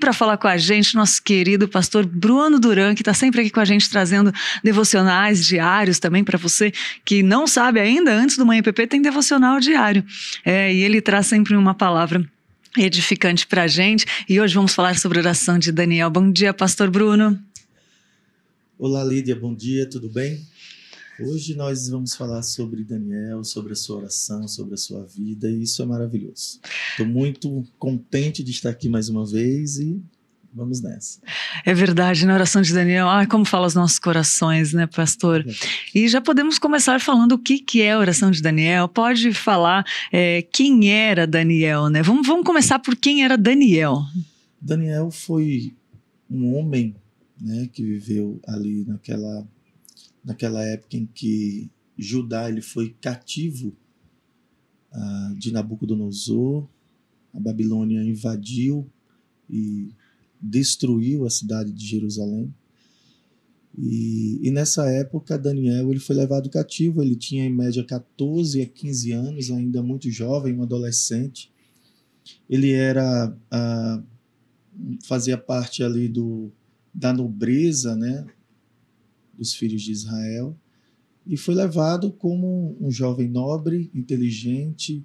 para falar com a gente nosso querido pastor Bruno Duran, que está sempre aqui com a gente trazendo devocionais diários também para você que não sabe ainda, antes do Manhã PP tem devocional diário. É, e ele traz sempre uma palavra edificante para a gente. E hoje vamos falar sobre a oração de Daniel. Bom dia, pastor Bruno. Olá, Lídia. Bom dia, tudo bem? Hoje nós vamos falar sobre Daniel, sobre a sua oração, sobre a sua vida, e isso é maravilhoso. Estou muito contente de estar aqui mais uma vez e vamos nessa. É verdade, na oração de Daniel, ai, como fala os nossos corações, né, pastor? É. E já podemos começar falando o que, que é a oração de Daniel. Pode falar é, quem era Daniel, né? Vamos, vamos começar por quem era Daniel. Daniel foi um homem né, que viveu ali naquela naquela época em que Judá ele foi cativo ah, de Nabucodonosor, a Babilônia invadiu e destruiu a cidade de Jerusalém. E, e, nessa época, Daniel ele foi levado cativo. Ele tinha em média 14 a 15 anos, ainda muito jovem, um adolescente. Ele era ah, fazia parte ali do da nobreza, né, dos filhos de Israel, e foi levado como um jovem nobre, inteligente,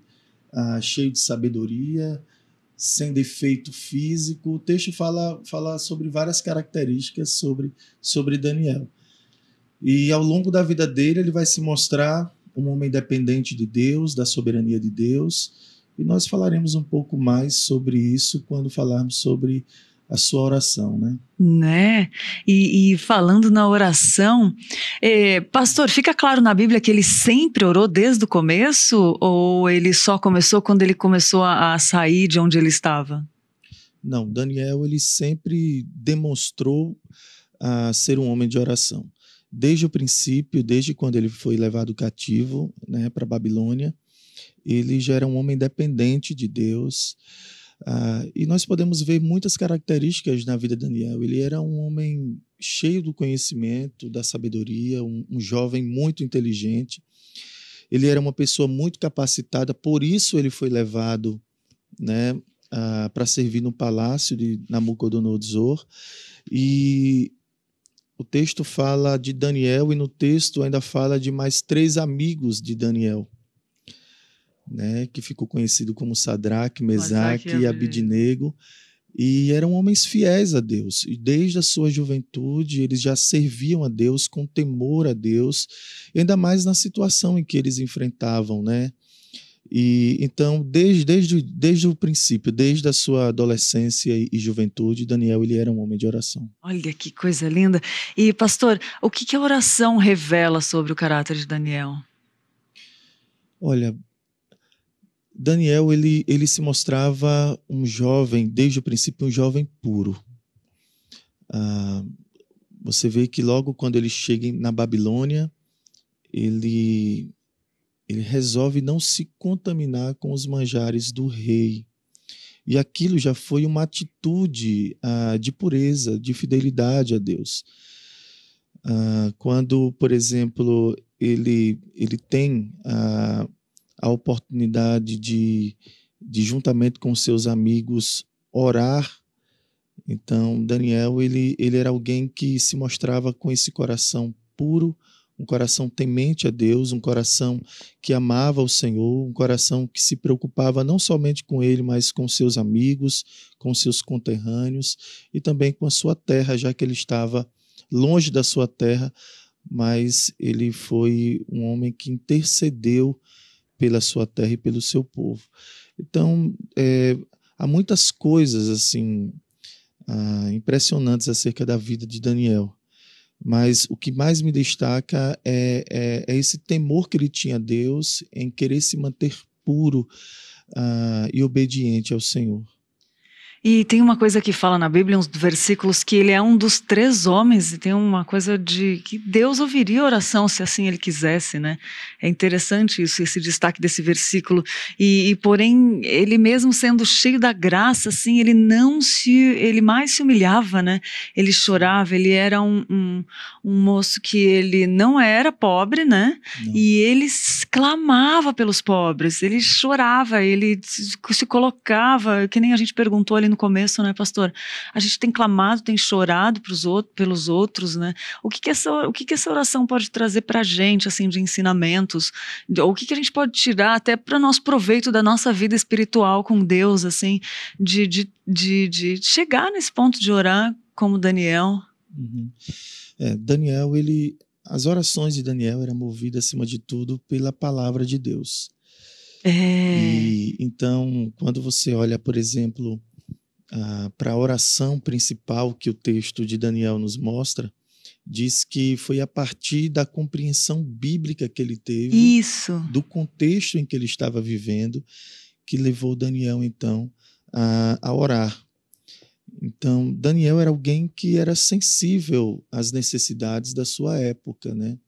ah, cheio de sabedoria, sem defeito físico. O texto fala, fala sobre várias características sobre, sobre Daniel. E ao longo da vida dele, ele vai se mostrar um homem dependente de Deus, da soberania de Deus. E nós falaremos um pouco mais sobre isso quando falarmos sobre a sua oração, né? Né? E, e falando na oração, é, pastor, fica claro na Bíblia que ele sempre orou desde o começo ou ele só começou quando ele começou a, a sair de onde ele estava? Não, Daniel ele sempre demonstrou a ah, ser um homem de oração. Desde o princípio, desde quando ele foi levado cativo né, para Babilônia, ele já era um homem dependente de Deus. Uh, e nós podemos ver muitas características na vida de Daniel. Ele era um homem cheio do conhecimento, da sabedoria, um, um jovem muito inteligente. Ele era uma pessoa muito capacitada, por isso ele foi levado né, uh, para servir no palácio de Nabucodonosor. E o texto fala de Daniel, e no texto ainda fala de mais três amigos de Daniel né, que ficou conhecido como Sadraque, Mesaque e é Abidinego, e eram homens fiéis a Deus. E desde a sua juventude eles já serviam a Deus com temor a Deus, ainda mais na situação em que eles enfrentavam, né? E então, desde, desde, desde o princípio, desde a sua adolescência e, e, juventude, Daniel ele era um homem de oração. Olha que coisa linda. E pastor, o que, que a oração revela sobre o caráter de Daniel? Olha, Daniel ele, ele se mostrava um jovem, desde o princípio, um jovem puro. Ah, você vê que logo quando ele chega na Babilônia, ele, ele resolve não se contaminar com os manjares do rei. E aquilo já foi uma atitude ah, de pureza, de fidelidade a Deus. Ah, quando, por exemplo, ele, ele tem ah, a oportunidade de, de juntamente com seus amigos, orar. Então, Daniel, ele, ele era alguém que se mostrava com esse coração puro, um coração temente a Deus, um coração que amava o Senhor, um coração que se preocupava não somente com ele, mas com seus amigos, com seus conterrâneos e também com a sua terra, já que ele estava longe da sua terra, mas ele foi um homem que intercedeu pela sua terra e pelo seu povo. Então, é, há muitas coisas assim ah, impressionantes acerca da vida de Daniel. Mas o que mais me destaca é, é, é, esse temor que ele tinha a Deus em querer se manter puro ah, e obediente ao Senhor. E tem uma coisa que fala na Bíblia, uns versículos, que ele é um dos três homens, e tem uma coisa de que Deus ouviria a oração se assim ele quisesse, né? É interessante isso, esse destaque desse versículo. E, e porém, ele mesmo sendo cheio da graça, assim, ele não se. ele mais se humilhava, né? Ele chorava, ele era um, um, um moço que ele não era pobre, né? Não. E ele clamava pelos pobres, ele chorava, ele se colocava, que nem a gente perguntou ali no no começo, né, pastor? A gente tem clamado, tem chorado outros, pelos outros, né? O que, que essa, o que, que essa oração pode trazer para a gente, assim, de ensinamentos? Ou o que, que a gente pode tirar até para nosso proveito da nossa vida espiritual com Deus, assim, de, de, de, de chegar nesse ponto de orar como Daniel? Uhum. É, Daniel, ele, as orações de Daniel eram movidas acima de tudo pela palavra de Deus. É. E, então, quando você olha, por exemplo, ah, para a oração principal que o texto de Daniel nos mostra, diz que foi a partir da compreensão bíblica que ele teve, Isso. do contexto em que ele estava vivendo, que levou Daniel então a, a orar. Então, Daniel era alguém que era sensível às necessidades da sua época, né?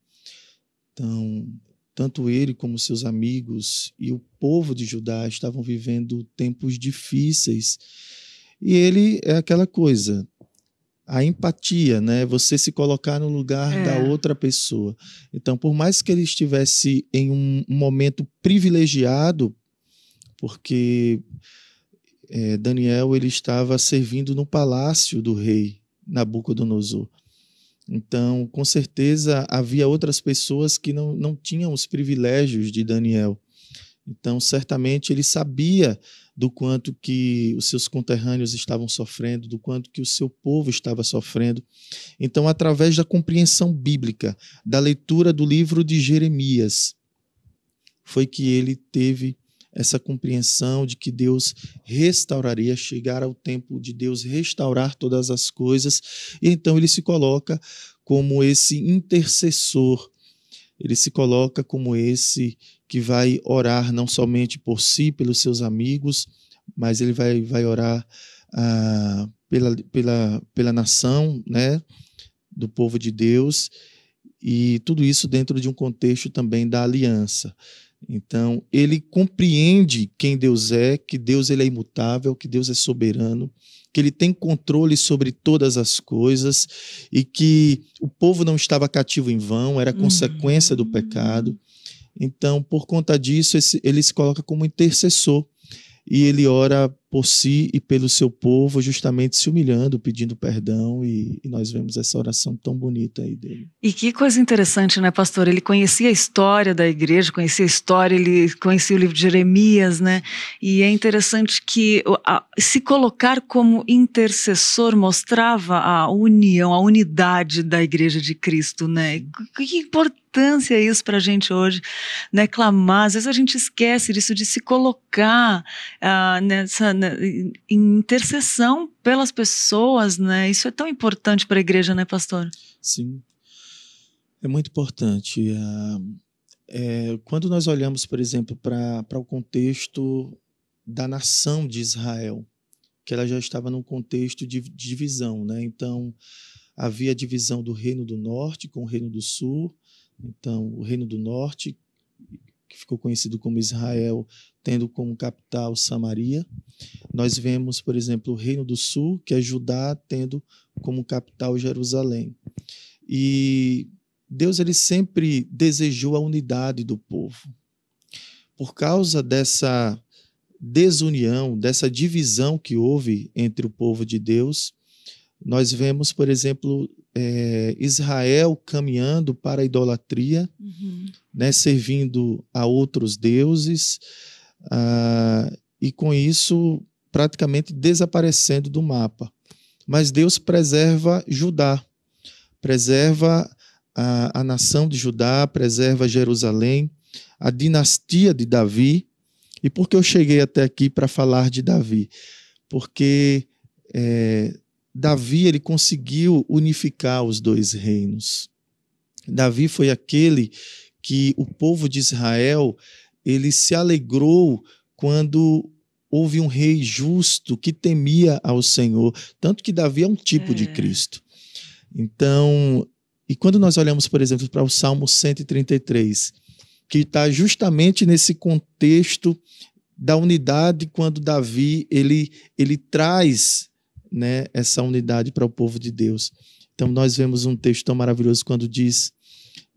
Então, tanto ele como seus amigos e o povo de Judá estavam vivendo tempos difíceis e ele é aquela coisa, a empatia, né? Você se colocar no lugar é. da outra pessoa. Então, por mais que ele estivesse em um momento privilegiado, porque é, Daniel ele estava servindo no palácio do rei Nabucodonosor. Então, com certeza havia outras pessoas que não, não tinham os privilégios de Daniel. Então, certamente ele sabia do quanto que os seus conterrâneos estavam sofrendo, do quanto que o seu povo estava sofrendo. Então, através da compreensão bíblica, da leitura do livro de Jeremias, foi que ele teve essa compreensão de que Deus restauraria, chegar ao tempo de Deus restaurar todas as coisas, e então ele se coloca como esse intercessor, ele se coloca como esse que vai orar não somente por si, pelos seus amigos, mas ele vai, vai orar ah, pela, pela, pela nação, né, do povo de Deus, e tudo isso dentro de um contexto também da aliança. Então, ele compreende quem Deus é, que Deus ele é imutável, que Deus é soberano, que ele tem controle sobre todas as coisas e que o povo não estava cativo em vão, era uhum. consequência do pecado. Então, por conta disso, esse, ele se coloca como intercessor e ele ora por si e pelo seu povo, justamente se humilhando, pedindo perdão, e, e, nós vemos essa oração tão bonita aí dele. E que coisa interessante, né, pastor? Ele conhecia a história da igreja, conhecia a história, ele conhecia o livro de Jeremias, né? E é interessante que a, se colocar como intercessor mostrava a união, a unidade da igreja de Cristo, né? Que importante importância é isso para a gente hoje, né? Clamar, às vezes a gente esquece disso, de se colocar ah, nessa, né, em intercessão pelas pessoas, né? Isso é tão importante para a igreja, né, pastor? Sim, é muito importante. É, quando nós olhamos, por exemplo, para o contexto da nação de Israel, que ela já estava num contexto de divisão, né? Então havia a divisão do reino do norte com o reino do sul. Então, o reino do norte, que ficou conhecido como Israel, tendo como capital Samaria. Nós vemos, por exemplo, o Reino do Sul, que é Judá, tendo como capital Jerusalém. E Deus ele sempre desejou a unidade do povo. Por causa dessa desunião, dessa divisão que houve entre o povo de Deus, nós vemos, por exemplo, é, Israel caminhando para a idolatria, uhum. né, servindo a outros deuses ah, e com isso praticamente desaparecendo do mapa. Mas Deus preserva Judá, preserva a, a nação de Judá, preserva Jerusalém, a dinastia de Davi. E por que eu cheguei até aqui para falar de Davi? Porque é, Davi ele conseguiu unificar os dois reinos. Davi foi aquele que o povo de Israel ele se alegrou quando houve um rei justo que temia ao Senhor, tanto que Davi é um tipo é. de Cristo. Então, e quando nós olhamos, por exemplo, para o Salmo 133, que está justamente nesse contexto da unidade quando Davi ele ele traz né, essa unidade para o povo de Deus. Então nós vemos um texto tão maravilhoso quando diz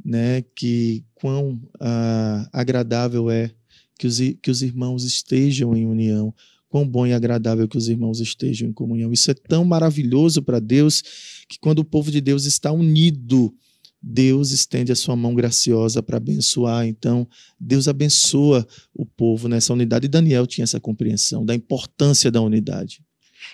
né, que quão ah, agradável é que os, que os irmãos estejam em união, quão bom e agradável que os irmãos estejam em comunhão. Isso é tão maravilhoso para Deus que quando o povo de Deus está unido, Deus estende a sua mão graciosa para abençoar. Então, Deus abençoa o povo nessa unidade. E Daniel tinha essa compreensão da importância da unidade.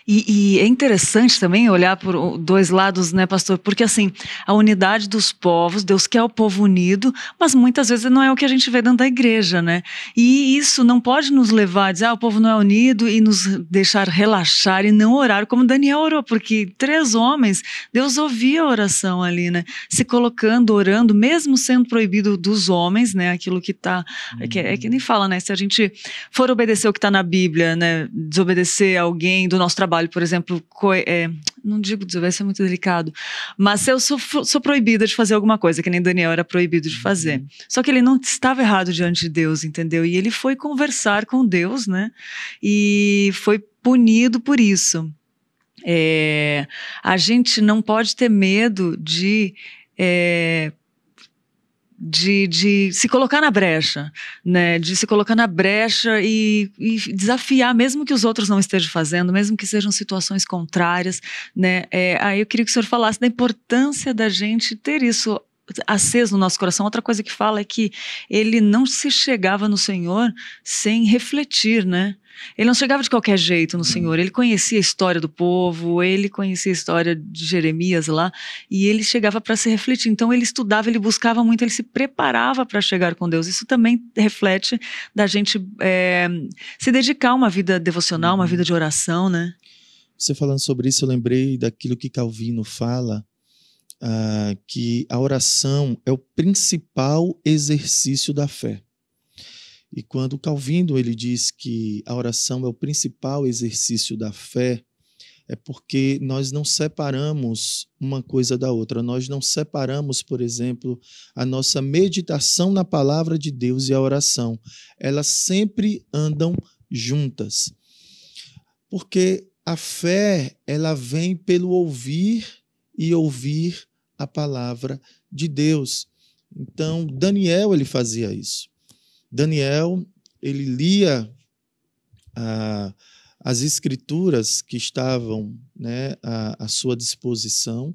E, e, é interessante também olhar por dois lados, né, pastor? Porque assim, a unidade dos povos, Deus quer o povo unido, mas muitas vezes não é o que a gente vê dentro da igreja, né? E isso não pode nos levar a dizer, ah, o povo não é unido e nos deixar relaxar e não orar, como Daniel orou, porque três homens, Deus ouvia a oração ali, né? Se colocando, orando, mesmo sendo proibido dos homens, né? Aquilo que tá. Uhum. Que, é que nem fala, né? Se a gente for obedecer o que está na Bíblia, né? Desobedecer alguém do nosso nosso trabalho, por exemplo, é, não digo desobediência, é muito delicado, mas se eu sou, sou, proibida de fazer alguma coisa, que nem Daniel era proibido de fazer. Uhum. Só que ele não estava errado diante de Deus, entendeu? E ele foi conversar com Deus, né? E foi punido por isso. É, a gente não pode ter medo de é, de, de se colocar na brecha, né? De se colocar na brecha e, e, desafiar, mesmo que os outros não estejam fazendo, mesmo que sejam situações contrárias, né? É, aí eu queria que o senhor falasse da importância da gente ter isso aceso no nosso coração. Outra coisa que fala é que ele não se chegava no Senhor sem refletir, né? Ele não chegava de qualquer jeito no hum. Senhor, ele conhecia a história do povo, ele conhecia a história de Jeremias lá, e ele chegava para se refletir. Então ele estudava, ele buscava muito, ele se preparava para chegar com Deus. Isso também reflete da gente é, se dedicar a uma vida devocional, uma uhum. vida de oração, né? Você falando sobre isso, eu lembrei daquilo que Calvino fala, ah, que a oração é o principal exercício da fé. E quando Calvino ele diz que a oração é o principal exercício da fé, é porque nós não separamos uma coisa da outra. Nós não separamos, por exemplo, a nossa meditação na palavra de Deus e a oração. Elas sempre andam juntas. Porque a fé, ela vem pelo ouvir e ouvir a palavra de Deus. Então, Daniel ele fazia isso. Daniel, ele lia ah, as escrituras que estavam né, à, à sua disposição.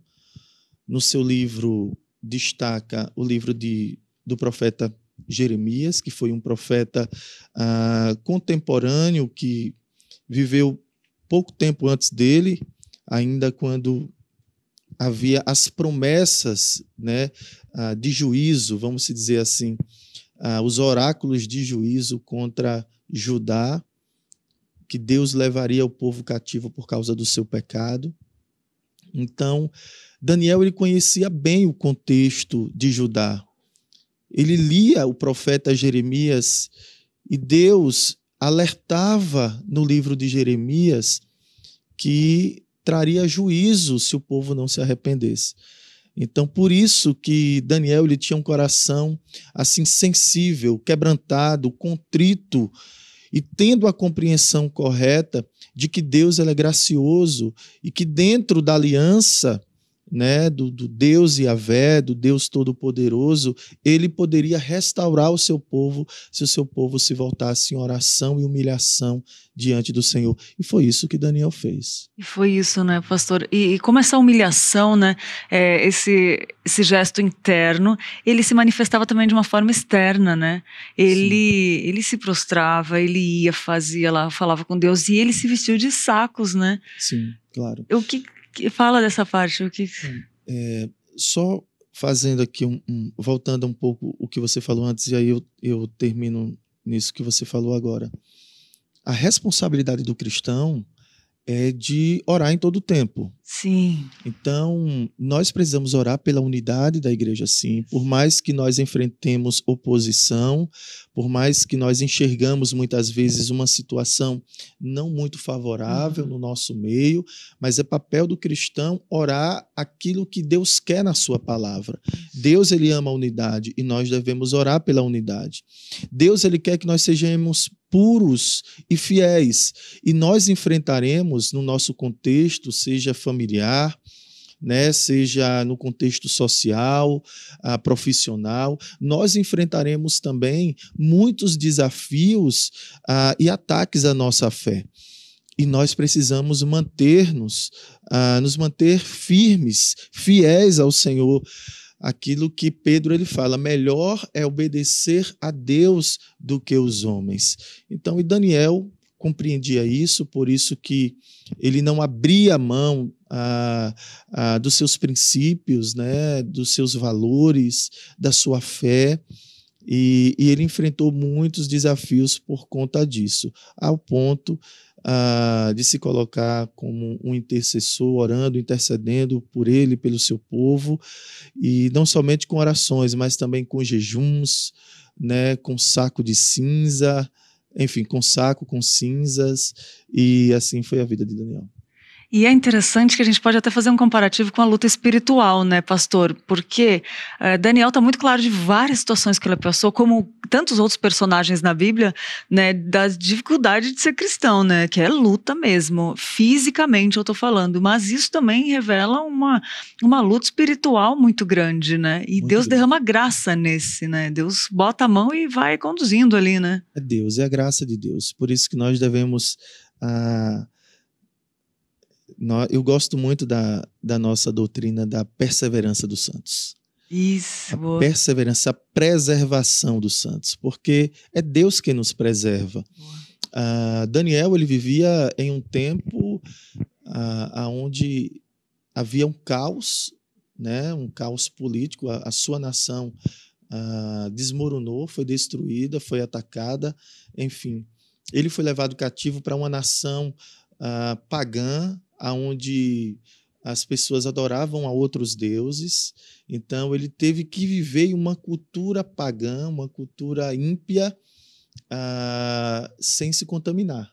No seu livro destaca o livro de, do profeta Jeremias, que foi um profeta ah, contemporâneo que viveu pouco tempo antes dele, ainda quando havia as promessas né, ah, de juízo, vamos dizer assim, ah, os oráculos de juízo contra Judá, que Deus levaria o povo cativo por causa do seu pecado. Então, Daniel ele conhecia bem o contexto de Judá. Ele lia o profeta Jeremias e Deus alertava no livro de Jeremias que traria juízo se o povo não se arrependesse. Então, por isso que Daniel ele tinha um coração assim sensível, quebrantado, contrito e tendo a compreensão correta de que Deus ele é gracioso e que dentro da aliança né, do, do Deus Yahvé, do Deus Todo-Poderoso, ele poderia restaurar o seu povo se o seu povo se voltasse em oração e humilhação diante do Senhor. E foi isso que Daniel fez. E foi isso, né, pastor? E, e como essa humilhação, né, é, esse, esse gesto interno, ele se manifestava também de uma forma externa, né? Ele, ele se prostrava, ele ia, fazia lá, falava com Deus, e ele se vestiu de sacos, né? Sim, claro. O que que, fala dessa parte. O que... Hum, é, só fazendo aqui, um, um, voltando um pouco o que você falou antes, e aí eu, eu termino nisso que você falou agora. A responsabilidade do cristão é de orar em todo o tempo. Sim. Então, nós precisamos orar pela unidade da igreja, sim. Por mais que nós enfrentemos oposição, por mais que nós enxergamos muitas vezes uma situação não muito favorável uhum. no nosso meio, mas é papel do cristão orar aquilo que Deus quer na sua palavra. Deus ele ama a unidade e nós devemos orar pela unidade. Deus ele quer que nós sejamos puros e fiéis. E nós enfrentaremos no nosso contexto, seja familiar, né, seja no contexto social, ah, profissional, nós enfrentaremos também muitos desafios ah, e ataques à nossa fé. E nós precisamos manter-nos, ah, nos manter firmes, fiéis ao Senhor aquilo que Pedro ele fala, melhor é obedecer a Deus do que os homens. Então, e Daniel compreendia isso, por isso que ele não abria mão ah, ah, dos seus princípios, né, dos seus valores, da sua fé, e, e ele enfrentou muitos desafios por conta disso, ao ponto de se colocar como um intercessor, orando, intercedendo por ele, pelo seu povo, e não somente com orações, mas também com jejuns, né, com saco de cinza, enfim, com saco, com cinzas, e assim foi a vida de Daniel. E é interessante que a gente pode até fazer um comparativo com a luta espiritual, né, pastor? Porque é, Daniel está muito claro de várias situações que ele passou, como tantos outros personagens na Bíblia, né, da dificuldade de ser cristão, né, que é luta mesmo, fisicamente eu estou falando, mas isso também revela uma, uma luta espiritual muito grande, né? E muito Deus derrama graça nesse, né? Deus bota a mão e vai conduzindo ali, né? É Deus, é a graça de Deus. Por isso que nós devemos ah, eu gosto muito da, da nossa doutrina da perseverança dos santos. Isso. A perseverança, a preservação dos santos, porque é Deus quem nos preserva. Uh, Daniel ele vivia em um tempo uh, ah, onde havia um caos, né, um caos político. A, a sua nação uh, desmoronou, foi destruída, foi atacada, enfim. Ele foi levado cativo para uma nação uh, pagã, aonde as pessoas adoravam a outros deuses, então ele teve que viver uma cultura pagã, uma cultura ímpia, ah, sem se contaminar.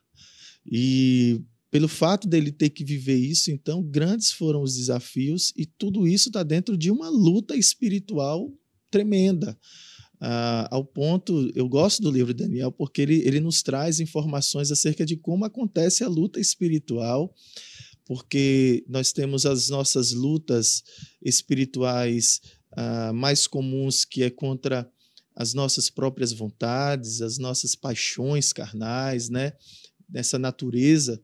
E pelo fato dele ter que viver isso, então grandes foram os desafios, e tudo isso está dentro de uma luta espiritual tremenda. Uh, ao ponto, eu gosto do livro de Daniel porque ele, ele nos traz informações acerca de como acontece a luta espiritual porque nós temos as nossas lutas espirituais uh, mais comuns, que é contra as nossas próprias vontades, as nossas paixões carnais, né? Nessa natureza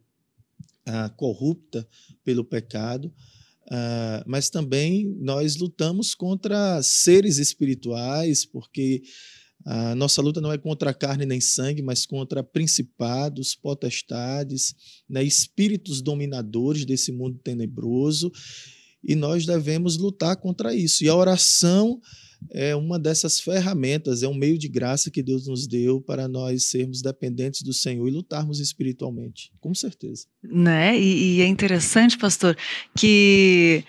uh, corrupta pelo pecado. Uh, mas também nós lutamos contra seres espirituais, porque a nossa luta não é contra carne nem sangue, mas contra principados, potestades, né, espíritos dominadores desse mundo tenebroso, e nós devemos lutar contra isso. E a oração é uma dessas ferramentas, é um meio de graça que Deus nos deu para nós sermos dependentes do Senhor e lutarmos espiritualmente, com certeza. Né? E, e é interessante, pastor, que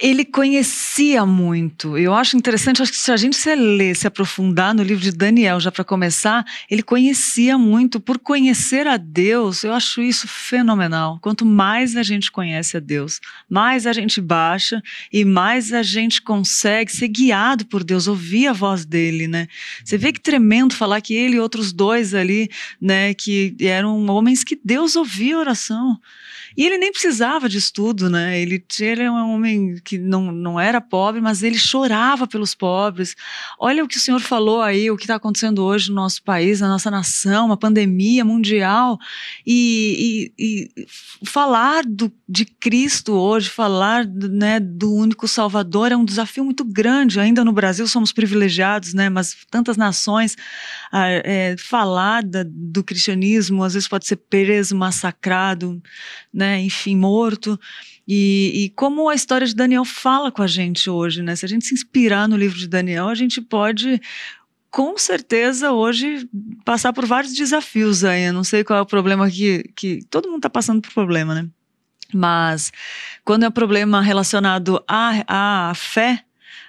ele conhecia muito. Eu acho interessante, acho que se a gente se é ler, se aprofundar no livro de Daniel, já para começar, ele conhecia muito. Por conhecer a Deus, eu acho isso fenomenal. Quanto mais a gente conhece a Deus, mais a gente baixa e mais a gente consegue ser guiado por Deus, ouvir a voz dele, né? Você vê que tremendo falar que ele e outros dois ali, né, que eram homens que Deus ouvia a oração. E ele nem precisava de estudo, né? Ele, ele é um homem que não, não era pobre, mas ele chorava pelos pobres. Olha o que o senhor falou aí, o que está acontecendo hoje no nosso país, na nossa nação, uma pandemia mundial. E, e, e falar do, de Cristo hoje, falar né, do único Salvador é um desafio muito grande. Ainda no Brasil somos privilegiados, né? Mas tantas nações, ah, é, falar da, do cristianismo às vezes pode ser preso, massacrado, né? né, enfim, morto. E, e, como a história de Daniel fala com a gente hoje, né? Se a gente se inspirar no livro de Daniel, a gente pode com certeza hoje passar por vários desafios aí. Eu não sei qual é o problema que, que todo mundo está passando por problema, né? Mas quando é um problema relacionado à, à fé,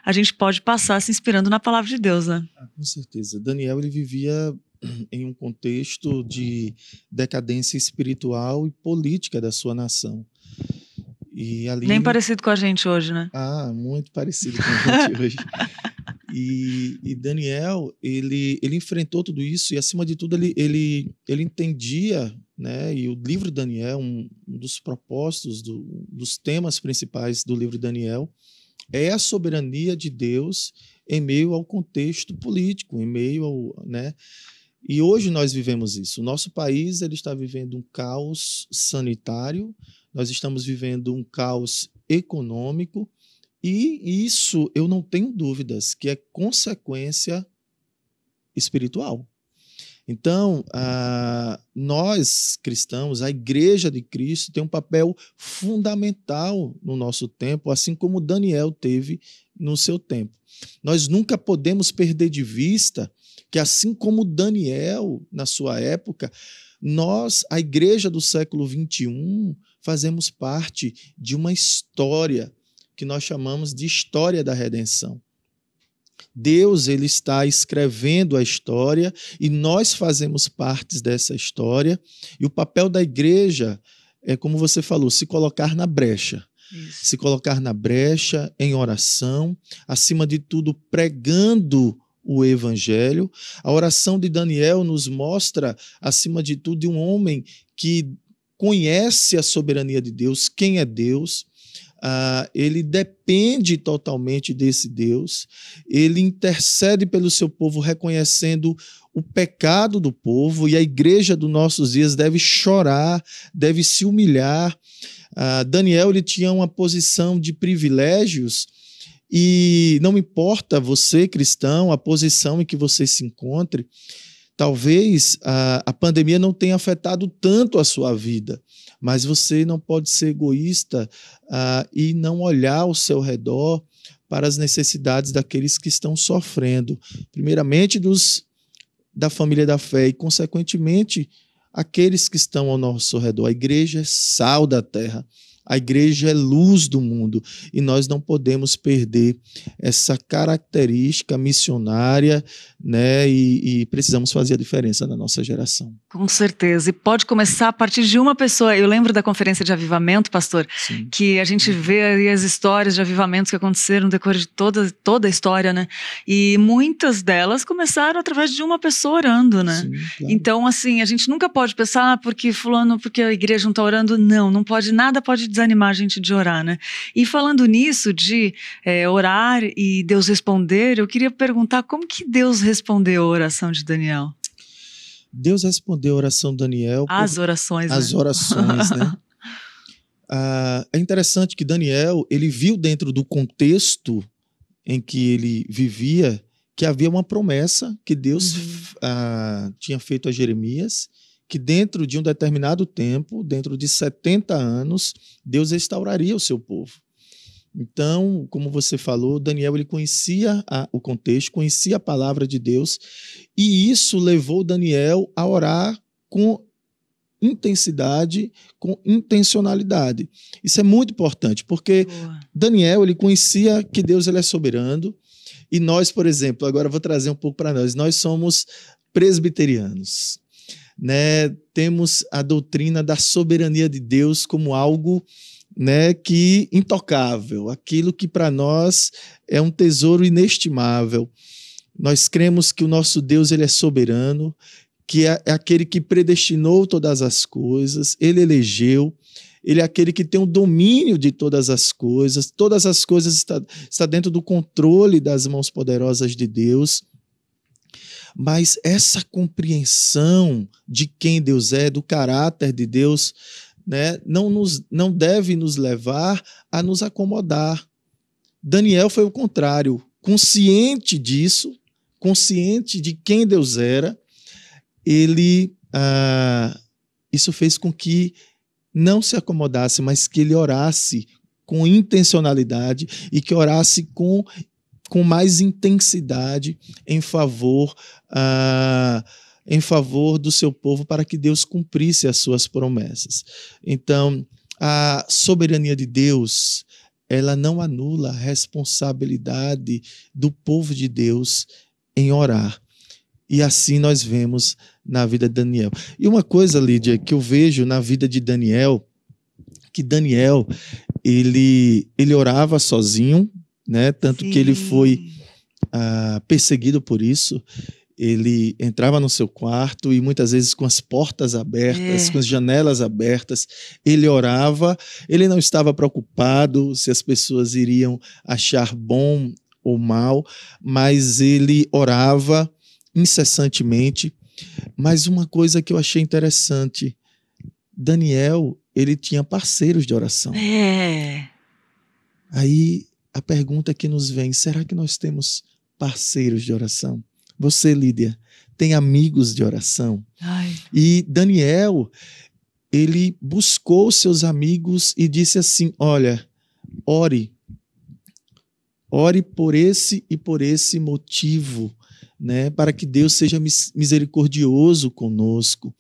a gente pode passar se inspirando na palavra de Deus, né? Ah, com certeza. Daniel, ele vivia em um contexto de decadência espiritual e política da sua nação. E ali... nem parecido com a gente hoje, né? Ah, muito parecido com a gente hoje. E, e, Daniel, ele, ele enfrentou tudo isso e, acima de tudo, ele, ele, ele entendia, né? E o livro Daniel, um, dos propósitos, do, dos temas principais do livro Daniel, é a soberania de Deus em meio ao contexto político, em meio ao, né? E hoje nós vivemos isso. O nosso país ele está vivendo um caos sanitário, nós estamos vivendo um caos econômico, e isso eu não tenho dúvidas que é consequência espiritual. Então, a, nós cristãos, a Igreja de Cristo tem um papel fundamental no nosso tempo, assim como Daniel teve no seu tempo. Nós nunca podemos perder de vista que assim como Daniel, na sua época, nós, a igreja do século XXI, fazemos parte de uma história que nós chamamos de história da redenção. Deus ele está escrevendo a história e nós fazemos partes dessa história. E o papel da igreja é, como você falou, se colocar na brecha. Isso. Se colocar na brecha, em oração, acima de tudo, pregando o Evangelho. A oração de Daniel nos mostra, acima de tudo, um homem que conhece a soberania de Deus, quem é Deus. Uh, ele depende totalmente desse Deus, ele intercede pelo seu povo, reconhecendo o pecado do povo, e a igreja dos nossos dias deve chorar, deve se humilhar. Uh, Daniel ele tinha uma posição de privilégios e não importa você, cristão, a posição em que você se encontre, talvez a, a pandemia não tenha afetado tanto a sua vida, mas você não pode ser egoísta e não olhar ao seu redor para as necessidades daqueles que estão sofrendo, primeiramente dos da família da fé e consequentemente aqueles que estão ao nosso redor. A igreja é sal da terra. A igreja é luz do mundo e nós não podemos perder essa característica missionária, né? E, e precisamos fazer a diferença na nossa geração. Com certeza. E pode começar a partir de uma pessoa. Eu lembro da conferência de avivamento, pastor, Sim. que a gente vê as histórias de avivamentos que aconteceram no decorrer de toda, toda a história, né? E muitas delas começaram através de uma pessoa orando, né? Sim, claro. Então, assim, a gente nunca pode pensar, ah, porque fulano, porque a igreja não está orando. Não, não pode, nada pode desanimar a gente de orar, né? E falando nisso, de é, orar e Deus responder, eu queria perguntar como que Deus respondeu a oração de Daniel? Deus respondeu a oração de Daniel. As por... orações. As né? orações, né? ah, é interessante que Daniel ele viu dentro do contexto em que ele vivia que havia uma promessa que Deus uhum. ah, tinha feito a Jeremias que dentro de um determinado tempo, dentro de 70 anos, Deus restauraria o seu povo. Então, como você falou, Daniel ele conhecia a, o contexto, conhecia a palavra de Deus, e isso levou Daniel a orar com intensidade, com intencionalidade. Isso é muito importante, porque Boa. Daniel ele conhecia que Deus ele é soberano, e nós, por exemplo, agora vou trazer um pouco para nós, nós somos presbiterianos né, temos a doutrina da soberania de Deus como algo né, que intocável, aquilo que para nós é um tesouro inestimável. Nós cremos que o nosso Deus ele é soberano, que é, é aquele que predestinou todas as coisas, ele elegeu, ele é aquele que tem o domínio de todas as coisas, todas as coisas estão está dentro do controle das mãos poderosas de Deus. Mas essa compreensão de quem Deus é, do caráter de Deus, né, não, nos, não deve nos levar a nos acomodar. Daniel foi o contrário, consciente disso, consciente de quem Deus era, ele ah, isso fez com que não se acomodasse, mas que ele orasse com intencionalidade e que orasse com com mais intensidade em favor ah, em favor do seu povo para que Deus cumprisse as suas promessas. Então, a soberania de Deus, ela não anula a responsabilidade do povo de Deus em orar. E assim nós vemos na vida de Daniel. E uma coisa, Lídia, que eu vejo na vida de Daniel, que Daniel, ele, ele orava sozinho, né? Tanto Sim. que ele foi ah, perseguido por isso. Ele entrava no seu quarto e muitas vezes com as portas abertas, é. com as janelas abertas, ele orava. Ele não estava preocupado se as pessoas iriam achar bom ou mal, mas ele orava incessantemente. Mas uma coisa que eu achei interessante, Daniel, ele tinha parceiros de oração. É. Aí a pergunta que nos vem: será que nós temos parceiros de oração? Você, Lídia, tem amigos de oração? Ai. E Daniel, ele buscou seus amigos e disse assim: Olha, ore, ore por esse e por esse motivo, né, para que Deus seja misericordioso conosco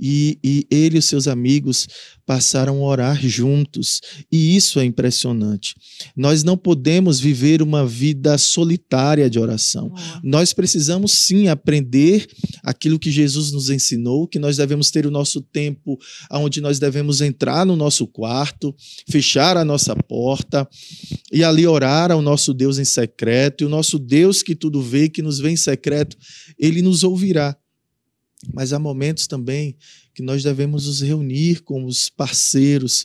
e, e ele e seus amigos passaram a orar juntos. E isso é impressionante. Nós não podemos viver uma vida solitária de oração. Nós precisamos sim aprender aquilo que Jesus nos ensinou, que nós devemos ter o nosso tempo onde nós devemos entrar no nosso quarto, fechar a nossa porta e ali orar ao nosso Deus em secreto. E o nosso Deus que tudo vê, que nos vê em secreto, ele nos ouvirá. Mas há momentos também que nós devemos nos reunir com os parceiros.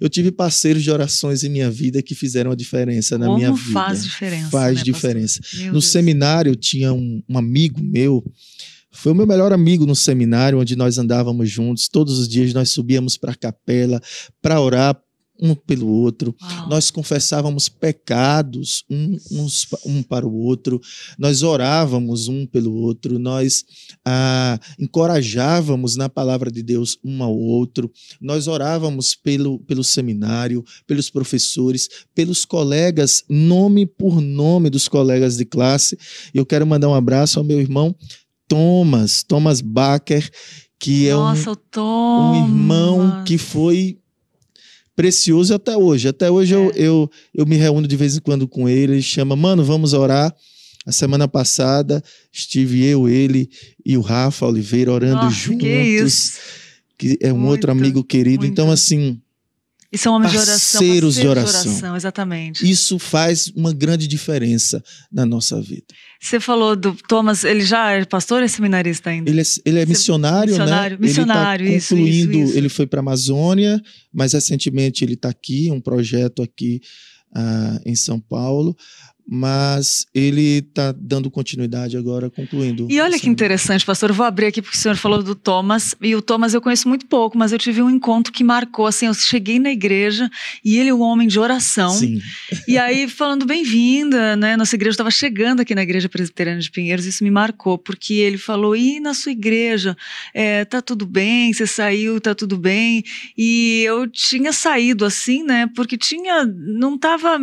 Eu tive parceiros de orações em minha vida que fizeram a diferença Como na minha vida. Faz diferença. Faz né, diferença. No Deus. seminário tinha um, um amigo meu foi o meu melhor amigo no seminário, onde nós andávamos juntos. Todos os dias nós subíamos para a capela para orar um pelo outro, nós confessávamos pecados um, uns, um para o outro, nós orávamos um pelo outro, nós ah, encorajávamos na palavra de Deus um ao outro, nós orávamos pelo, pelo seminário, pelos professores, pelos colegas, nome por nome dos colegas de classe. Eu quero mandar um abraço ao meu irmão Thomas, Thomas Baker, que Nossa, é um, um irmão que foi precioso até hoje. Até hoje é. eu, eu, eu me reúno de vez em quando com ele, ele chama, mano, vamos orar. A semana passada estive eu, ele e o Rafa Oliveira orando Nossa, juntos. Que, que é um muito, outro amigo querido. Muito. Então, assim, e são homens parceiros de oração. Parceiros de oração. de oração. Exatamente. Isso faz uma grande diferença na nossa vida. Você falou do Thomas, ele já é pastor ou é seminarista ainda? Ele é, ele é missionário, missionário, né? Missionário, ele tá isso, concluindo, isso, isso. Ele foi para a Amazônia, mas recentemente ele está aqui, um projeto aqui ah, em São Paulo mas ele está dando continuidade agora, concluindo. E olha que interessante, pastor. Eu vou abrir aqui porque o senhor falou do Thomas, e o Thomas eu conheço muito pouco, mas eu tive um encontro que marcou. Assim, eu cheguei na igreja e ele é um homem de oração. Sim. E aí, falando bem-vinda, né? Nossa igreja estava chegando aqui na Igreja Presbiteriana de Pinheiros, isso me marcou, porque ele falou: e na sua igreja, é, tá tudo bem, você saiu, tá tudo bem. E eu tinha saído assim, né? Porque tinha, não tava.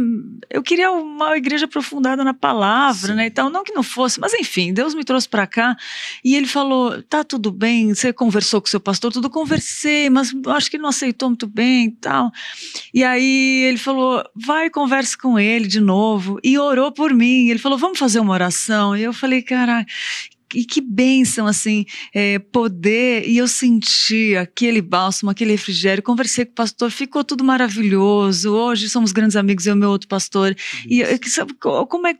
Eu queria uma igreja aprofundada na palavra, Sim. né? Então, não que não fosse, mas enfim, Deus me trouxe para cá e ele falou: tá tudo bem, você conversou com seu pastor, tudo conversei, mas acho que ele não aceitou muito bem e tal. E aí ele falou: vai, converse com ele de novo. E orou por mim. Ele falou: vamos fazer uma oração. E eu falei: cara, e que bênção, assim, é, poder. E eu senti aquele bálsamo, aquele refrigério. Conversei com o pastor, ficou tudo maravilhoso. Hoje somos grandes amigos, eu e meu outro pastor. Isso. É e eu, sabe, como é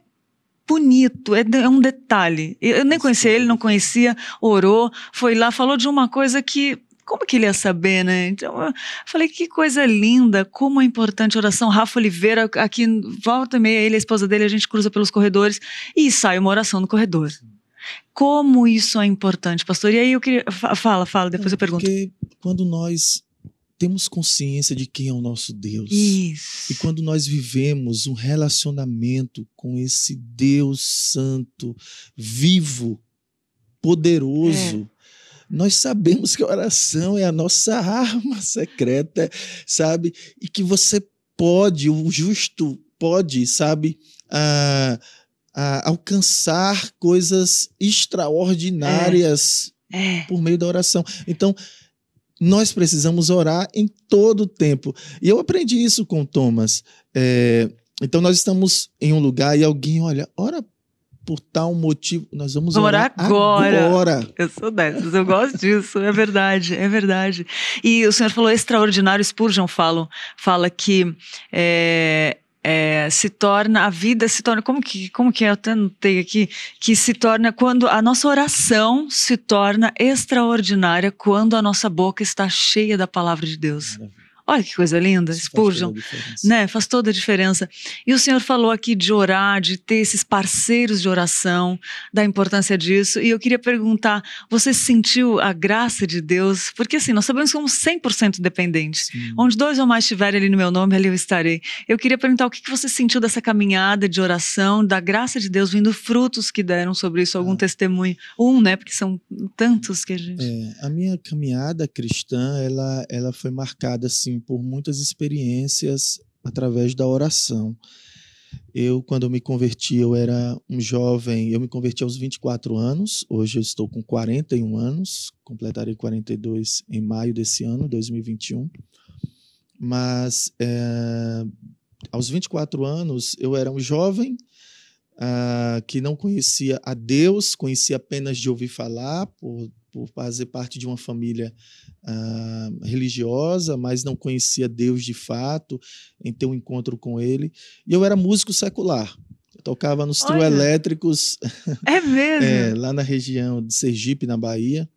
bonito, é, é, um detalhe. Eu nem conhecia ele, não conhecia, orou, foi lá, falou de uma coisa que. Como que ele ia saber, né? Então, eu falei, que coisa linda, como é importante a oração. Rafa Oliveira, aqui, volta e meia, ele e a esposa dele, a gente cruza pelos corredores e sai uma oração no corredor. Sim. Como isso é importante, pastor? E aí eu queria. Fala, fala, depois é, eu pergunto. Porque quando nós temos consciência de quem é o nosso Deus. Isso. E quando nós vivemos um relacionamento com esse Deus Santo, vivo, poderoso, é. Nós sabemos que a oração é a nossa arma secreta, sabe? E que você pode, o justo pode, sabe? Ah, a alcançar coisas extraordinárias é. É. por meio da oração. Então, nós precisamos orar em todo o tempo. E eu aprendi isso com Thomas. É, então, nós estamos em um lugar e alguém olha, ora por tal motivo. Nós vamos orar, orar agora. agora. Eu sou dessas, eu gosto disso, é verdade, é verdade. E o senhor falou extraordinário, Spurgeon fala, fala que é, é, se torna, a vida se torna, como que, como que é? eu até aqui, que se torna quando a nossa oração se torna extraordinária quando a nossa boca está cheia da palavra de Deus. Maravilha. Olha que coisa linda, Isso faz né? Faz toda a diferença. E o senhor falou aqui de orar, de ter esses parceiros de oração, da importância disso. E eu queria perguntar, você sentiu a graça de Deus? Porque assim, nós sabemos que somos 100% dependentes. Sim. Onde dois ou mais estiverem ali no meu nome, ali eu estarei. Eu queria perguntar o que você sentiu dessa caminhada de oração, da graça de Deus vindo frutos que deram sobre isso, algum ah. testemunho, um, né? Porque são tantos que a gente. É, a minha caminhada cristã, ela, ela foi marcada assim assim por muitas experiências através da oração. Eu, quando me converti, eu era um jovem, eu me converti aos 24 anos, hoje eu estou com 41 anos, completarei 42 em maio desse ano, 2021. Mas é, aos 24 anos, eu era um jovem ah, que não conhecia a Deus, conhecia apenas de ouvir falar por por fazer parte de uma família ah, religiosa, mas não conhecia Deus de fato, em ter um encontro com Ele. E eu era músico secular. Eu tocava nos trio elétricos. É mesmo? é, lá na região de Sergipe, na Bahia.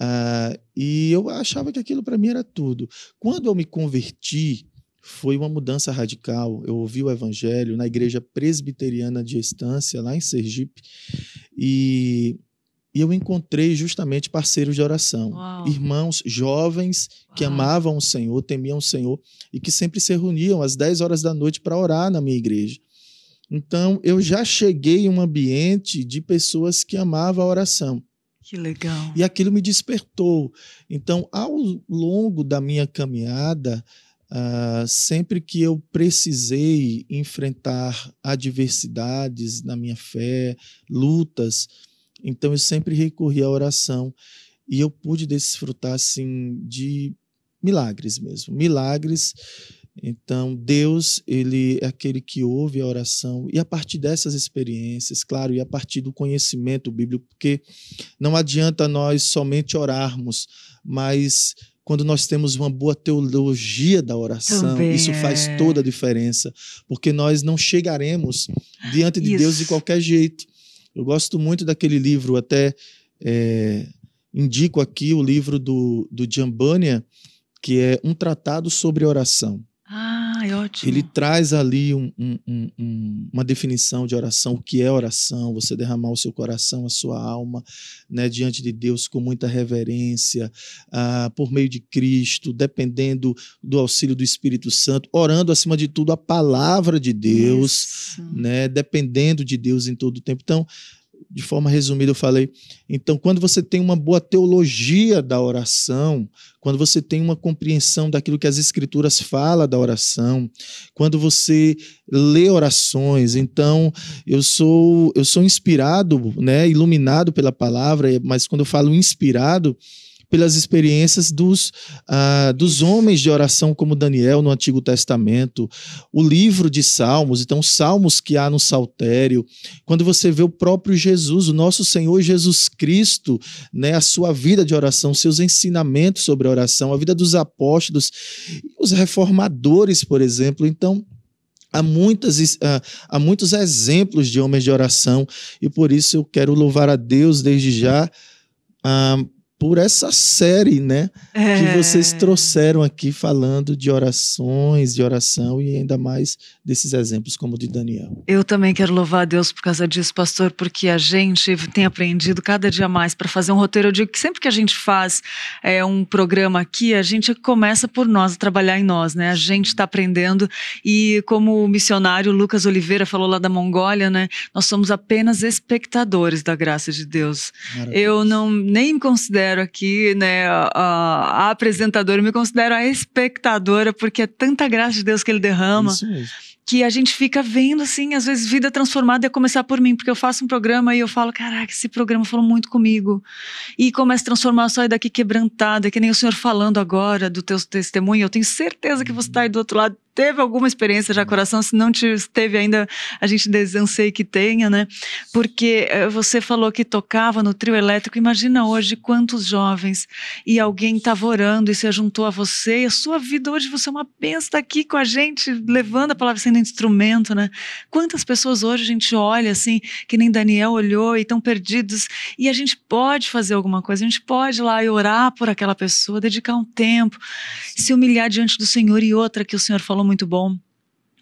Ah, e eu achava que aquilo para mim era tudo. Quando eu me converti, foi uma mudança radical. Eu ouvi o evangelho na igreja presbiteriana de Estância, lá em Sergipe, e e eu encontrei justamente parceiros de oração, Uau. irmãos jovens que Uau. amavam o Senhor, temiam o Senhor e que sempre se reuniam às 10 horas da noite para orar na minha igreja. Então, eu já cheguei em um ambiente de pessoas que amavam a oração. Que legal. E aquilo me despertou. Então, ao longo da minha caminhada, Uh, sempre que eu precisei enfrentar adversidades na minha fé, lutas, então eu sempre recorri à oração e eu pude desfrutar assim de milagres mesmo, milagres. Então Deus, ele é aquele que ouve a oração e a partir dessas experiências, claro, e a partir do conhecimento bíblico, porque não adianta nós somente orarmos, mas quando nós temos uma boa teologia da oração, Também isso faz é. toda a diferença, porque nós não chegaremos diante de isso. Deus de qualquer jeito. Eu gosto muito daquele livro, até é, indico aqui o livro do, do Giambania, que é Um Tratado sobre Oração ótimo. Ele traz ali um, um, um, uma definição de oração, o que é oração, você derramar o seu coração, a sua alma, né, diante de Deus com muita reverência, ah, por meio de Cristo, dependendo do auxílio do Espírito Santo, orando acima de tudo a palavra de Deus, né, dependendo de Deus em todo o tempo. Então, de forma resumida, eu falei. Então, quando você tem uma boa teologia da oração, quando você tem uma compreensão daquilo que as escrituras falam da oração, quando você lê orações, então eu sou eu sou inspirado, né, iluminado pela palavra, mas quando eu falo inspirado, pelas experiências dos, ah, dos homens de oração, como Daniel no Antigo Testamento, o livro de Salmos, então, salmos que há no Saltério, quando você vê o próprio Jesus, o nosso Senhor Jesus Cristo, né, a sua vida de oração, seus ensinamentos sobre a oração, a vida dos apóstolos, os reformadores, por exemplo. Então, Há, muitas, ah, há muitos exemplos de homens de oração e por isso eu quero louvar a Deus desde já ah, por essa série, né? É. Que vocês trouxeram aqui falando de orações, de oração e ainda mais desses exemplos como o de Daniel. Eu também quero louvar a Deus por causa disso, pastor, porque a gente tem aprendido cada dia mais para fazer um roteiro. Eu digo que sempre que a gente faz é, um programa aqui, a gente começa por nós, a trabalhar em nós, né? A gente está aprendendo e como o missionário Lucas Oliveira falou lá da Mongólia, né? Nós somos apenas espectadores da graça de Deus. Maravilha. Eu não nem considero considero aqui, né, a, a apresentadora, me considero a espectadora, porque é tanta graça de Deus que ele derrama. Isso mesmo que a gente fica vendo, assim, às vezes, vida transformada é começar por mim, porque eu faço um programa e eu falo, caraca, esse programa falou muito comigo. E começa a transformar, só daqui quebrantada, que nem o senhor falando agora do teu testemunho. Eu tenho certeza que você está aí do outro lado, teve alguma experiência já, coração, se não te teve ainda, a gente desanseia que tenha, né? Porque eh, você falou que tocava no trio elétrico, imagina hoje quantos jovens e alguém estava orando e se juntou a você, e a sua vida hoje, você é uma benção, tá aqui com a gente, levando a palavra sendo instrumento, né? Quantas pessoas hoje a gente olha assim, que nem Daniel olhou e estão perdidos, e a gente pode fazer alguma coisa, a gente pode ir lá e orar por aquela pessoa, dedicar um tempo, se humilhar diante do Senhor e outra que o Senhor falou muito bom.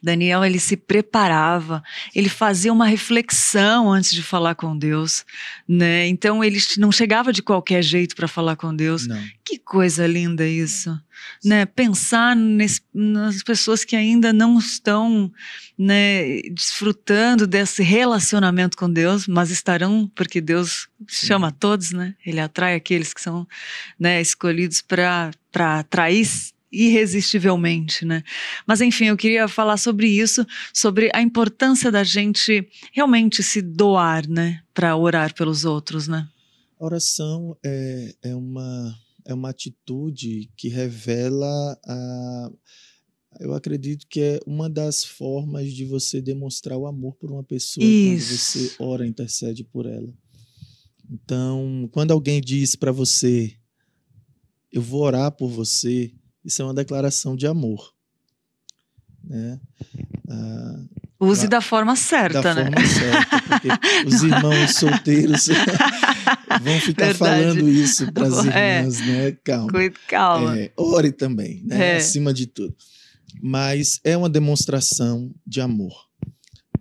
Daniel ele se preparava, ele fazia uma reflexão antes de falar com Deus, né? Então ele não chegava de qualquer jeito para falar com Deus. Não. Que coisa linda isso, é. né? Pensar nesse, nas pessoas que ainda não estão, né, desfrutando desse relacionamento com Deus, mas estarão porque Deus Sim. chama todos, né? Ele atrai aqueles que são, né, escolhidos para para atrair irresistivelmente, né? Mas enfim, eu queria falar sobre isso, sobre a importância da gente realmente se doar, né, para orar pelos outros, né? A oração é, é, uma é uma atitude que revela a eu acredito que é uma das formas de você demonstrar o amor por uma pessoa é isso. quando você ora, intercede por ela. Então, quando alguém diz para você, eu vou orar por você, isso é uma declaração de amor. Né? Ah, Use pra, da forma certa, da né? Forma certa, porque os irmãos solteiros vão ficar Verdade. falando isso para as é. irmãs, é. né? Calma. Calma. É, ore também, né? É. Acima de tudo. Mas é uma demonstração de amor.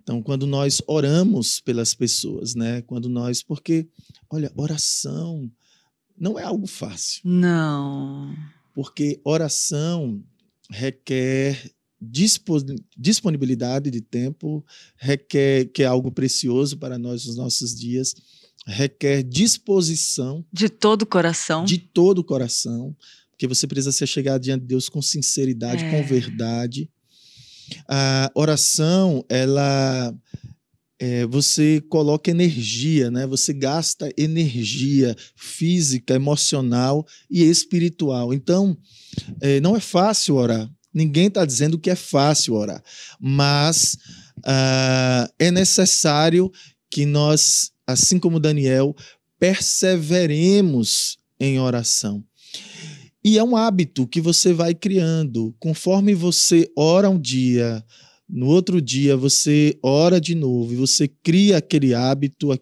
Então, quando nós oramos pelas pessoas, né? Quando nós, porque, olha, oração não é algo fácil. Não porque oração requer disponibilidade de tempo, requer que é algo precioso para nós nos nossos dias, requer disposição de todo o coração. De todo o coração, porque você precisa ser chegar diante de Deus com sinceridade, é. com verdade. A oração, ela é, você coloca energia, né? Você gasta energia física, emocional e espiritual. Então, é, não é fácil orar. Ninguém está dizendo que é fácil orar, mas uh, é necessário que nós, assim como Daniel, perseveremos em oração. E é um hábito que você vai criando. Conforme você ora um dia, no outro dia você ora de novo e você cria aquele hábito,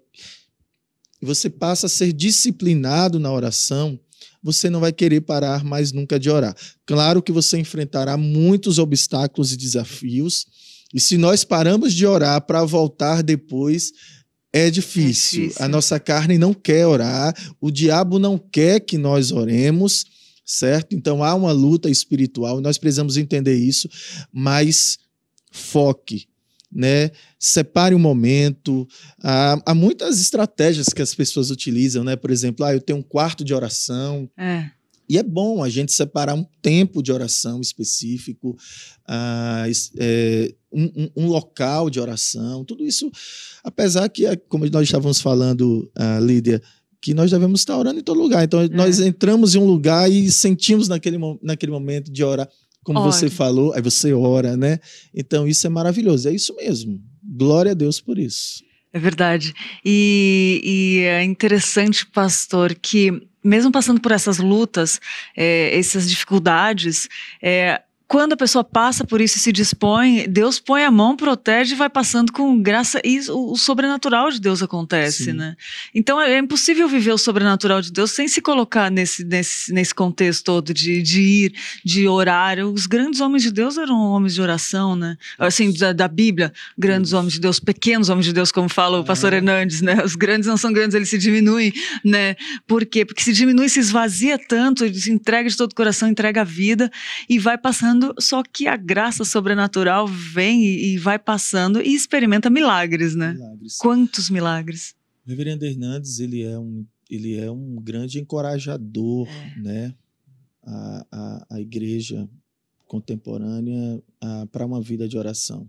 você passa a ser disciplinado na oração, você não vai querer parar mais nunca de orar. Claro que você enfrentará muitos obstáculos e desafios, e se nós paramos de orar para voltar depois, é difícil. é difícil. A nossa carne não quer orar, o diabo não quer que nós oremos, certo? Então há uma luta espiritual, nós precisamos entender isso, mas foque, né? Separe o um momento. Há, há, muitas estratégias que as pessoas utilizam, né? Por exemplo, ah, eu tenho um quarto de oração. É. E é bom a gente separar um tempo de oração específico, ah, é, um, um, local de oração, tudo isso, apesar que, é, como nós estávamos falando, ah, Lídia, que nós devemos estar orando em todo lugar. Então, é. nós entramos em um lugar e sentimos naquele, naquele momento de orar como você falou, aí você ora, né? Então isso é maravilhoso, é isso mesmo. Glória a Deus por isso. É verdade. E, e é interessante, pastor, que mesmo passando por essas lutas, é, essas dificuldades, é, quando a pessoa passa por isso e se dispõe, Deus põe a mão, protege e vai passando com graça. E o, o sobrenatural de Deus acontece, Sim. né? Então é, é impossível viver o sobrenatural de Deus sem se colocar nesse, nesse, nesse contexto todo de, de ir, de orar. Os grandes homens de Deus eram homens de oração, né? Assim, da, da Bíblia, grandes Sim. homens de Deus, pequenos homens de Deus, como fala o é. pastor é. Hernandes, né? Os grandes não são grandes, eles se diminuem, né? Por quê? Porque se diminui, se esvazia tanto, se entrega de todo o coração, entrega a vida e vai passando passando, só que a graça sobrenatural vem e, e vai passando e experimenta milagres, né? Milagres. Quantos milagres? O reverendo Hernandes, ele é um, ele é um grande encorajador, é. né? A, a, a igreja contemporânea para uma vida de oração.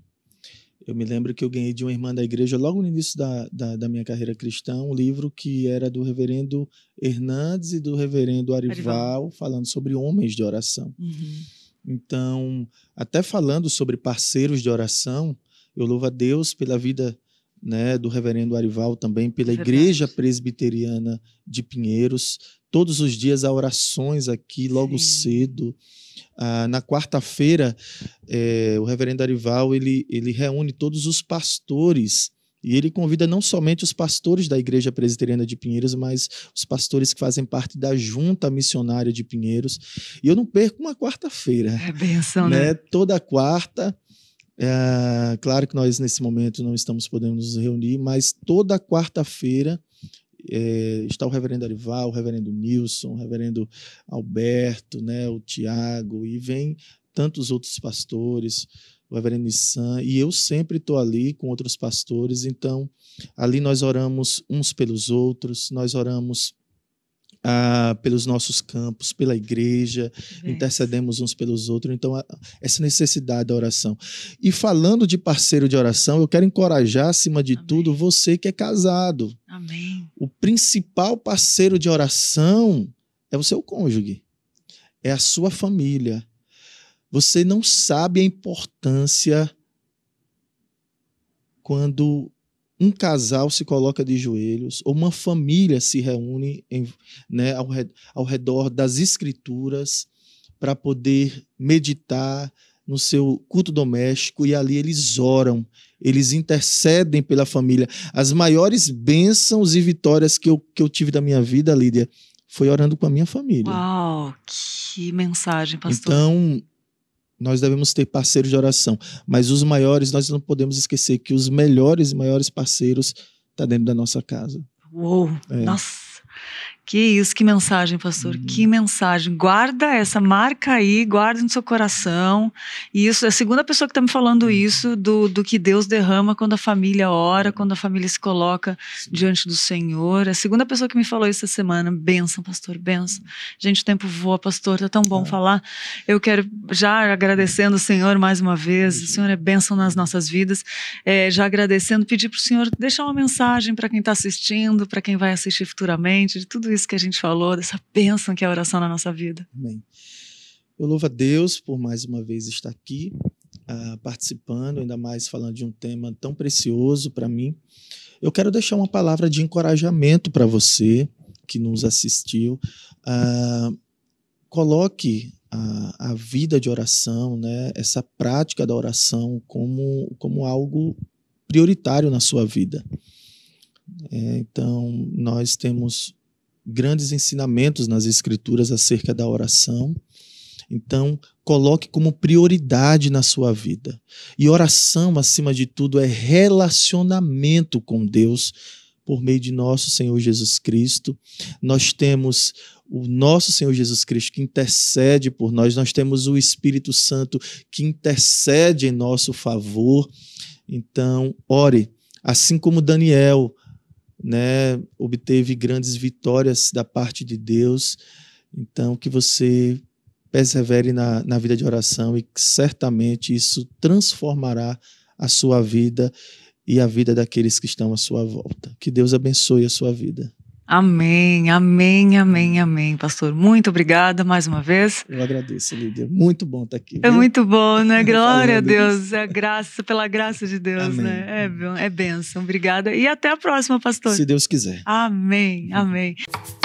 Eu me lembro que eu ganhei de uma irmã da igreja, logo no início da, da, da, minha carreira cristã, um livro que era do reverendo Hernandes e do reverendo Arival, Arival. falando sobre homens de oração. Uhum. Então, até falando sobre parceiros de oração, eu louvo a Deus pela vida né, do reverendo Arival também, pela Verdade. Igreja Presbiteriana de Pinheiros. Todos os dias há orações aqui, logo Sim. cedo. Ah, na quarta-feira, é, o reverendo Arival ele, ele reúne todos os pastores e ele convida não somente os pastores da Igreja Presbiteriana de Pinheiros, mas os pastores que fazem parte da Junta Missionária de Pinheiros. E eu não perco uma quarta-feira. É benção, né? né? Toda quarta. É, claro que nós, nesse momento, não estamos podendo nos reunir, mas toda quarta-feira é, está o reverendo Arival, o reverendo Nilson, o reverendo Alberto, né, o Tiago, e vem tantos outros pastores, o Reverendo Nissan, e eu sempre estou ali com outros pastores, então ali nós oramos uns pelos outros, nós oramos ah, pelos nossos campos, pela igreja, é. intercedemos uns pelos outros. Então, a, essa necessidade da oração. E falando de parceiro de oração, eu quero encorajar, acima de Amém. tudo, você que é casado. Amém. O principal parceiro de oração é o seu cônjuge, é a sua família. Você não sabe a importância quando um casal se coloca de joelhos ou uma família se reúne em, né, ao, ao redor das escrituras para poder meditar no seu culto doméstico e ali eles oram, eles intercedem pela família. As maiores bênçãos e vitórias que eu, que eu tive da minha vida, Lídia, foi orando com a minha família. Uau, que mensagem, pastor. Então, nós devemos ter parceiros de oração, mas os maiores, nós não podemos esquecer que os melhores e maiores parceiros estão tá dentro da nossa casa. Uou, é. nossa! Que isso, que mensagem, pastor, uhum. que mensagem. Guarda essa marca aí, guarda no seu coração. E isso é a segunda pessoa que está me falando uhum. isso, do, do que Deus derrama quando a família ora, é. quando a família se coloca Sim. diante do Senhor. É a segunda pessoa que me falou isso essa semana. Benção, pastor, benção. Uhum. Gente, o tempo voa, pastor, tá tão bom é. falar. Eu quero já agradecendo o Senhor mais uma vez. O uhum. Senhor é bênção nas nossas vidas. É, já agradecendo, pedir para o Senhor deixar uma mensagem para quem está assistindo, para quem vai assistir futuramente, de tudo isso isso que a gente falou, dessa bênção que é a oração na nossa vida. Amém. Eu louvo a Deus por mais uma vez estar aqui, uh, participando, ainda mais falando de um tema tão precioso para mim. Eu quero deixar uma palavra de encorajamento para você que nos assistiu. Uh, coloque a, ah, a, vida de oração, né, essa prática da oração como, como algo prioritário na sua vida. É, então, nós temos grandes ensinamentos nas Escrituras acerca da oração. Então, coloque como prioridade na sua vida. E oração, acima de tudo, é relacionamento com Deus por meio de nosso Senhor Jesus Cristo. Nós temos o nosso Senhor Jesus Cristo que intercede por nós, nós temos o Espírito Santo que intercede em nosso favor. Então, ore, assim como Daniel né, obteve grandes vitórias da parte de Deus. Então, que você persevere na, na vida de oração e que certamente isso transformará a sua vida e a vida daqueles que estão à sua volta. Que Deus abençoe a sua vida. Amém, amém, amém, amém, pastor. Muito obrigada mais uma vez. Eu agradeço, Lídia. Muito bom estar tá aqui. É viu? É muito bom, né? Glória a Deus. É graça, pela graça de Deus, amém. né? É, é bênção. Obrigada. E até a próxima, pastor. Se Deus quiser. Amém, uhum. amém. amém.